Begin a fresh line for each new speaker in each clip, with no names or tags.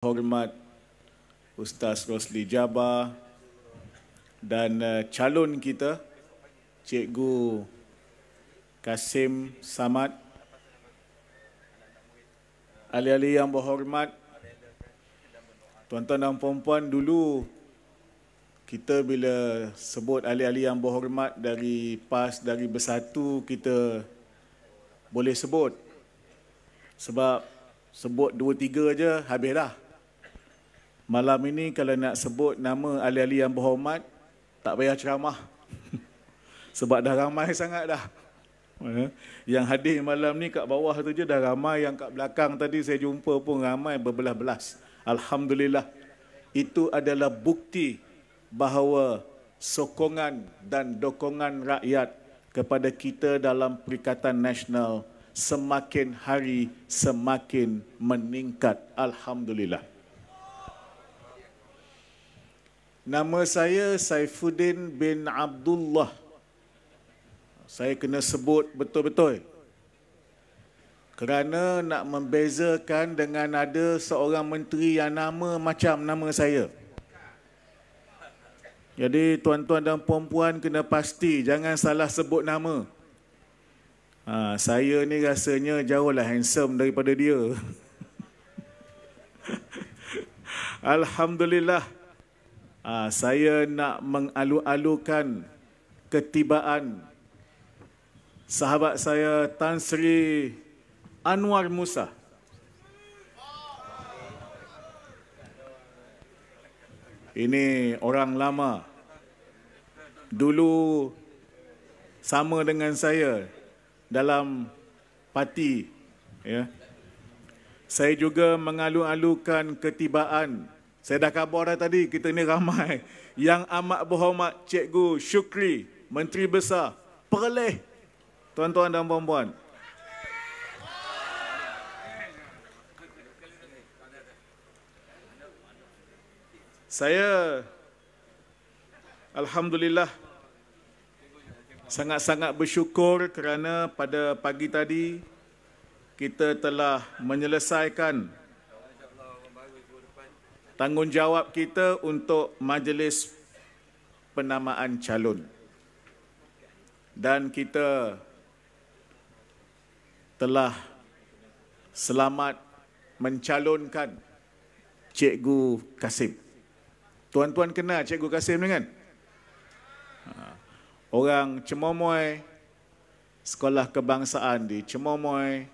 hormat Ustaz Rosli Jabar dan uh, calon kita Cikgu Kasim Samad Ahli-ahli yang berhormat Tuan-tuan dan puan-puan dulu kita bila sebut ahli-ahli yang berhormat dari PAS dari Bersatu kita boleh sebut sebab sebut dua tiga je habis dah Malam ini kalau nak sebut nama ahli-ahli yang berhormat, tak payah ceramah. Sebab dah ramai sangat dah. Eh, yang hadir malam ni kat bawah tu je dah ramai. Yang kat belakang tadi saya jumpa pun ramai berbelas-belas. Alhamdulillah. Itu adalah bukti bahawa sokongan dan dokongan rakyat kepada kita dalam Perikatan Nasional semakin hari semakin meningkat. Alhamdulillah. Nama saya Saifuddin bin Abdullah. Saya kena sebut betul-betul. Kerana nak membezakan dengan ada seorang menteri yang nama macam nama saya. Jadi tuan-tuan dan puan-puan kena pasti jangan salah sebut nama. Ha, saya ni rasanya jauhlah handsome daripada dia. Alhamdulillah. Uh, saya nak mengalu-alukan ketibaan sahabat saya Tan Sri Anwar Musa. Ini orang lama. Dulu sama dengan saya dalam parti. Ya. Saya juga mengalu-alukan ketibaan saya dah khabar dah tadi, kita ni ramai. Yang amat berhormat, Cikgu Syukri, Menteri Besar, Perleh. Tuan-tuan dan puan-puan. Saya, Alhamdulillah, sangat-sangat bersyukur kerana pada pagi tadi, kita telah menyelesaikan tanggungjawab kita untuk majlis penamaan calon. Dan kita telah selamat mencalonkan Cikgu Kasim. Tuan-tuan kena Cikgu Kasim dengan ha. Orang Cemomoy, Sekolah Kebangsaan di Cemomoy,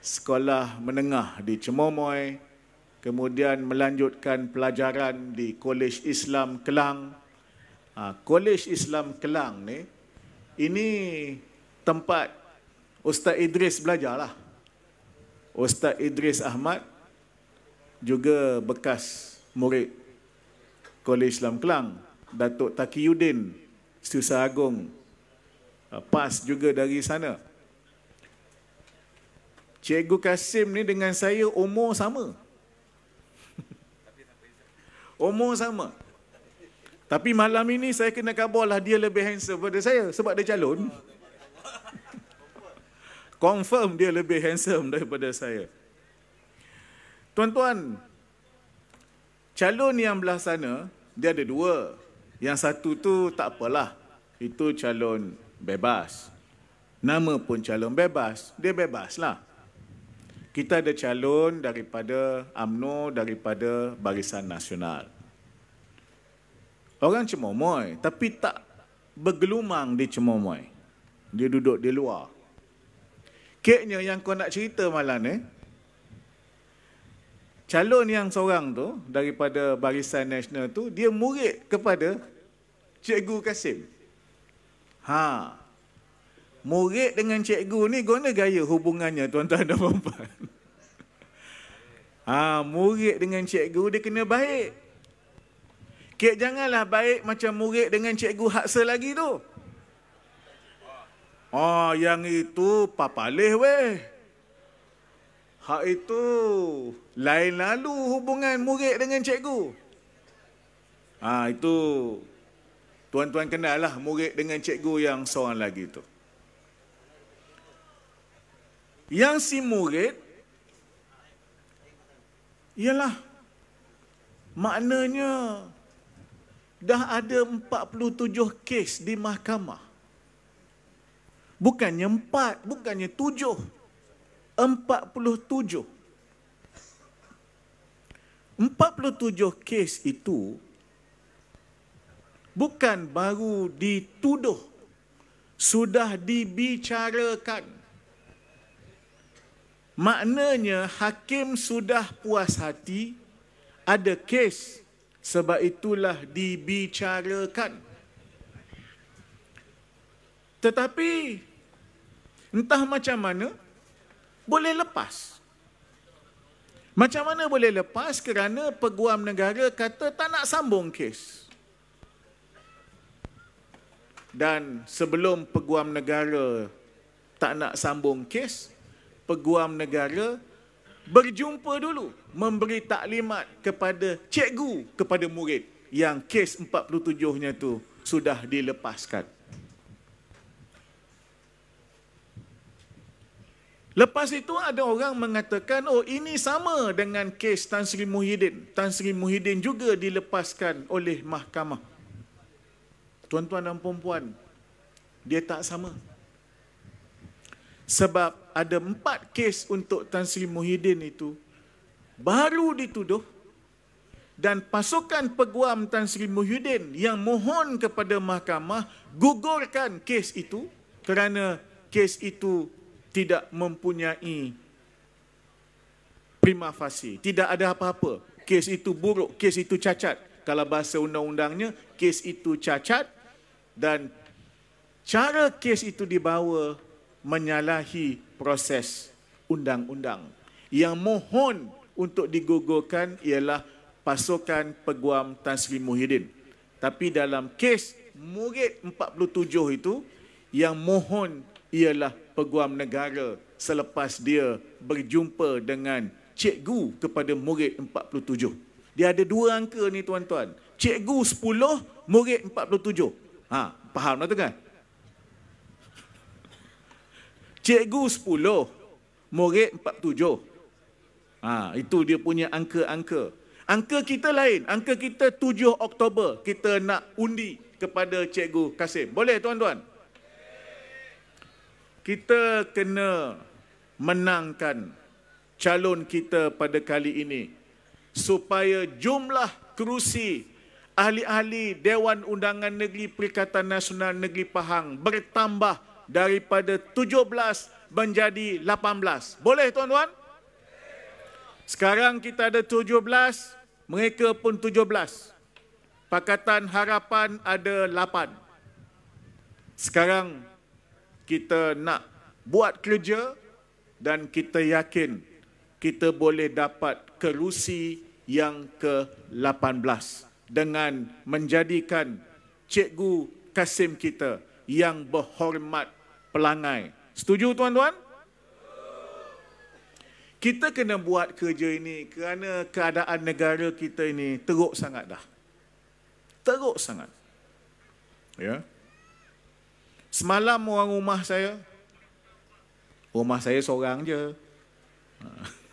Sekolah Menengah di Cemomoy, kemudian melanjutkan pelajaran di Kolej Islam Kelang. Ha, Kolej Islam Kelang ni, ini tempat Ustaz Idris belajar lah. Ustaz Idris Ahmad juga bekas murid Kolej Islam Kelang. Datuk Takiyudin, Setiausaha Agong, ha, pas juga dari sana. Cikgu Kasim ni dengan saya umur sama. Umur sama. Tapi malam ini saya kena kabarlah dia lebih handsome daripada saya sebab dia calon. Confirm dia lebih handsome daripada saya. Tuan-tuan, calon yang belah sana, dia ada dua. Yang satu tu tak apalah. Itu calon bebas. Nama pun calon bebas, dia bebas lah kita ada calon daripada AMNO daripada Barisan Nasional. Orang cemomoy tapi tak bergelumang di cemomoy. Dia duduk di luar. Keknya yang kau nak cerita malam ni, eh? calon yang seorang tu daripada Barisan Nasional tu, dia murid kepada Cikgu Kasim. Haa. Murid dengan cikgu ni guna gaya hubungannya tuan-tuan dan puan-puan. Ha, murid dengan cikgu dia kena baik. Kek janganlah baik macam murid dengan cikgu haksa lagi tu. Oh, yang itu papa leh weh. Hak itu lain lalu hubungan murid dengan cikgu. Ha, itu tuan-tuan kenal lah murid dengan cikgu yang seorang lagi tu yang si murid ialah maknanya dah ada 47 kes di mahkamah bukannya 4 bukannya 7 47 47 kes itu bukan baru dituduh sudah dibicarakan Maknanya hakim sudah puas hati ada kes sebab itulah dibicarakan. Tetapi entah macam mana boleh lepas. Macam mana boleh lepas kerana peguam negara kata tak nak sambung kes. Dan sebelum peguam negara tak nak sambung kes, peguam negara berjumpa dulu memberi taklimat kepada cikgu kepada murid yang kes 47-nya tu sudah dilepaskan. Lepas itu ada orang mengatakan oh ini sama dengan kes Tan Sri Muhyiddin. Tan Sri Muhyiddin juga dilepaskan oleh mahkamah. Tuan-tuan dan puan-puan, dia tak sama. Sebab ada empat kes untuk Tan Sri Muhyiddin itu baru dituduh dan pasukan peguam Tan Sri Muhyiddin yang mohon kepada mahkamah gugurkan kes itu kerana kes itu tidak mempunyai prima facie, tidak ada apa-apa. Kes itu buruk, kes itu cacat. Kalau bahasa undang-undangnya, kes itu cacat dan cara kes itu dibawa menyalahi proses undang-undang. Yang mohon untuk digugurkan ialah pasukan peguam Tan Sri Muhyiddin. Tapi dalam kes murid 47 itu, yang mohon ialah peguam negara selepas dia berjumpa dengan cikgu kepada murid 47. Dia ada dua angka ni tuan-tuan. Cikgu 10, murid 47. Ha, faham lah tak kan? Cikgu 10, murid 47. Ah, ha, itu dia punya angka-angka. Angka kita lain. Angka kita 7 Oktober kita nak undi kepada Cikgu Kasim. Boleh tuan-tuan? Kita kena menangkan calon kita pada kali ini supaya jumlah kerusi ahli-ahli Dewan Undangan Negeri Perikatan Nasional Negeri Pahang bertambah daripada 17 menjadi 18. Boleh tuan-tuan? Sekarang kita ada 17, mereka pun 17. Pakatan Harapan ada 8. Sekarang kita nak buat kerja dan kita yakin kita boleh dapat kerusi yang ke-18 dengan menjadikan cikgu Kasim kita yang berhormat pelangai. Setuju tuan-tuan? Kita kena buat kerja ini kerana keadaan negara kita ini teruk sangat dah. Teruk sangat. Ya. Semalam orang rumah saya, rumah saya seorang je.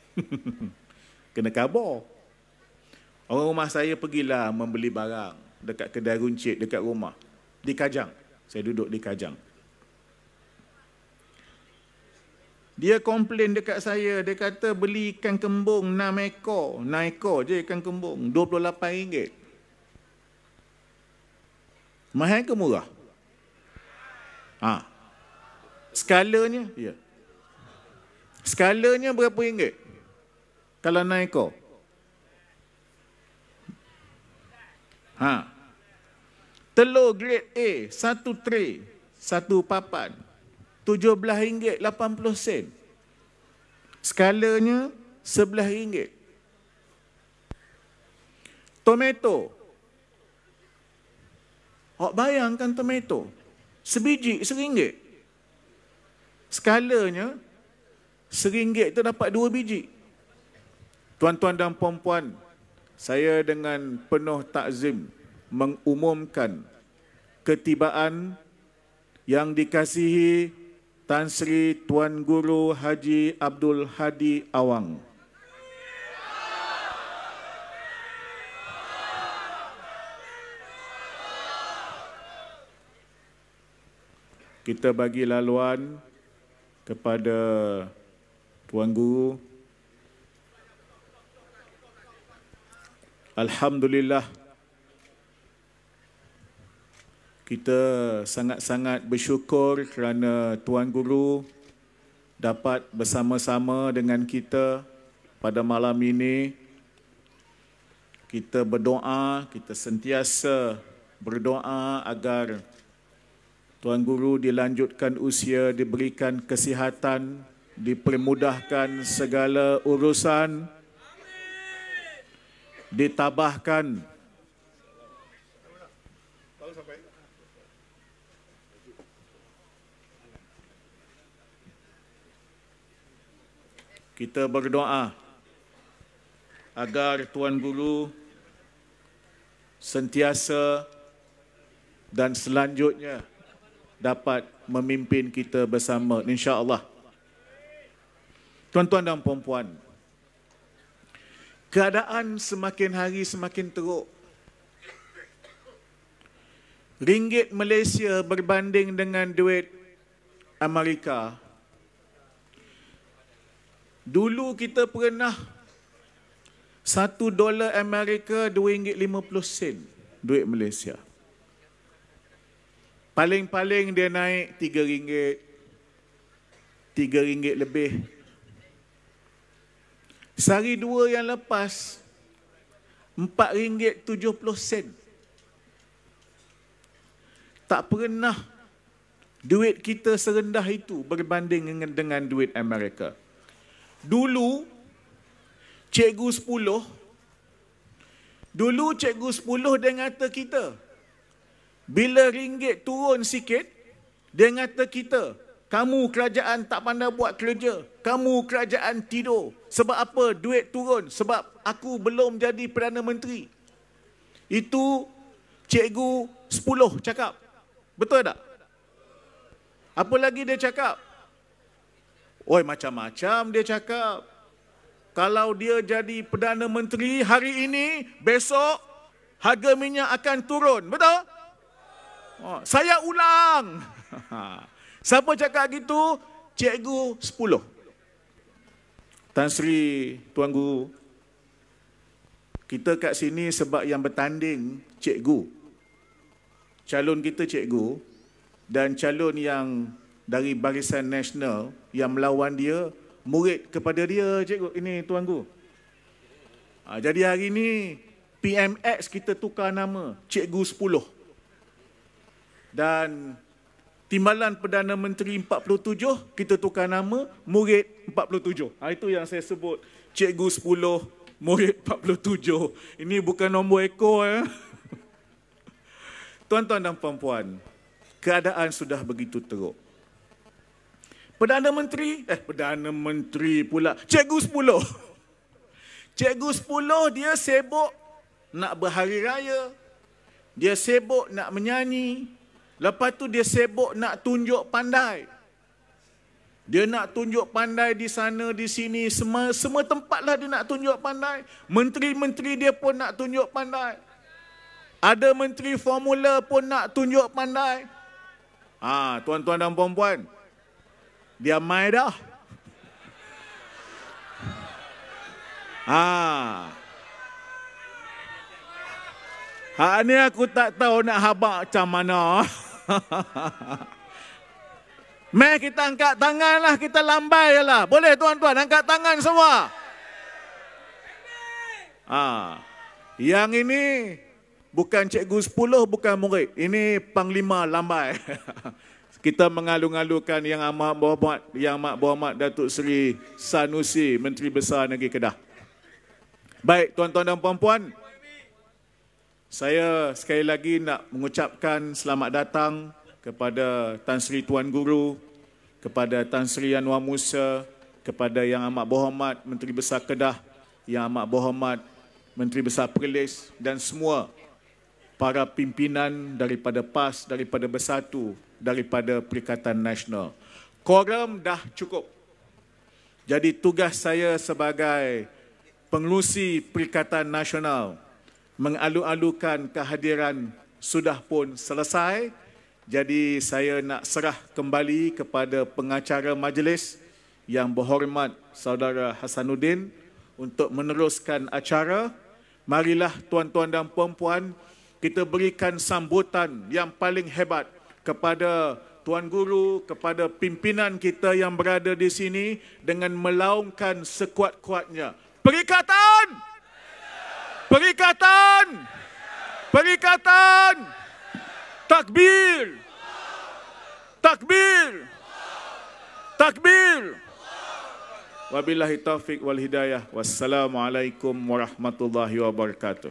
kena kabur. Orang rumah saya pergilah membeli barang dekat kedai runcit dekat rumah. Di Kajang. Saya duduk di Kajang. Dia komplain dekat saya, dia kata beli ikan kembung 6 ekor, 6 ekor je ikan kembung, rm ringgit. Mahal ke murah? Ha. Skalanya, ya. Yeah. Skalanya berapa ringgit? Kalau 6 ekor? Ha. Telur grade A, satu tray, satu papan, RM17.80. Skalanya RM11. Tomato. Awak bayangkan tomato. Sebiji RM1. Skalanya RM1 tu dapat dua biji. Tuan-tuan dan puan-puan, saya dengan penuh takzim mengumumkan ketibaan yang dikasihi Tan Sri Tuan Guru Haji Abdul Hadi Awang. Kita bagi laluan kepada Tuan Guru. Alhamdulillah. kita sangat-sangat bersyukur kerana Tuan Guru dapat bersama-sama dengan kita pada malam ini. Kita berdoa, kita sentiasa berdoa agar Tuan Guru dilanjutkan usia, diberikan kesihatan, dipermudahkan segala urusan, ditabahkan kita berdoa agar Tuan Guru sentiasa dan selanjutnya dapat memimpin kita bersama insya-Allah. Tuan-tuan dan puan-puan, keadaan semakin hari semakin teruk. Ringgit Malaysia berbanding dengan duit Amerika Dulu kita pernah satu dolar Amerika, dua ringgit lima puluh sen duit Malaysia. Paling-paling dia naik tiga ringgit, tiga ringgit lebih. Sehari dua yang lepas, empat ringgit tujuh puluh sen. Tak pernah duit kita serendah itu berbanding dengan, dengan duit Amerika. Amerika. Dulu cikgu sepuluh, dulu cikgu sepuluh dia kata kita bila ringgit turun sikit dia kata kita kamu kerajaan tak pandai buat kerja kamu kerajaan tidur sebab apa duit turun sebab aku belum jadi perdana menteri itu cikgu sepuluh cakap betul tak apa lagi dia cakap Oi macam-macam dia cakap. Kalau dia jadi Perdana Menteri hari ini, besok harga minyak akan turun. Betul? Oh, saya ulang. Siapa cakap gitu? Cikgu 10. Tan Sri, Tuan Guru. Kita kat sini sebab yang bertanding cikgu. Calon kita cikgu dan calon yang dari barisan nasional yang melawan dia murid kepada dia cikgu ini tuanku ha, jadi hari ini PMX kita tukar nama cikgu 10 dan timbalan perdana menteri 47 kita tukar nama murid 47 ha, itu yang saya sebut cikgu 10 murid 47 ini bukan nombor ekor ya tuan-tuan dan puan-puan keadaan sudah begitu teruk Perdana Menteri, eh Perdana Menteri pula, Cikgu Sepuluh. Cikgu Sepuluh dia sibuk nak berhari raya, dia sibuk nak menyanyi, lepas tu dia sibuk nak tunjuk pandai. Dia nak tunjuk pandai di sana, di sini, semua, semua tempat lah dia nak tunjuk pandai. Menteri-menteri dia pun nak tunjuk pandai. Ada menteri formula pun nak tunjuk pandai. Ah, ha, tuan-tuan dan puan-puan, de Amaira. Ah. Ha. ha ni aku tak tahu nak habak macam mana. Meh kita angkat tangan lah, kita lambai lah. Boleh tuan-tuan angkat tangan semua. Ha. Yang ini bukan cikgu 10, bukan murid. Ini panglima lambai. kita mengalu-alukan yang amat berhormat yang amat berhormat Datuk Seri Sanusi Menteri Besar Negeri Kedah. Baik tuan-tuan dan puan-puan. Saya sekali lagi nak mengucapkan selamat datang kepada Tan Sri Tuan Guru, kepada Tan Sri Anwar Musa, kepada Yang Amat Berhormat Menteri Besar Kedah, Yang Amat Berhormat Menteri Besar Perlis dan semua para pimpinan daripada PAS, daripada Bersatu, daripada Perikatan Nasional. Quorum dah cukup. Jadi tugas saya sebagai pengurusi Perikatan Nasional mengalu-alukan kehadiran sudah pun selesai. Jadi saya nak serah kembali kepada pengacara majlis yang berhormat saudara Hasanuddin untuk meneruskan acara. Marilah tuan-tuan dan puan-puan kita berikan sambutan yang paling hebat kepada Tuan Guru, kepada pimpinan kita yang berada di sini dengan melaungkan sekuat-kuatnya. Perikatan! Perikatan! Perikatan! Takbir! Takbir! Takbir! Wabillahi taufik wal hidayah. Wassalamualaikum warahmatullahi wabarakatuh.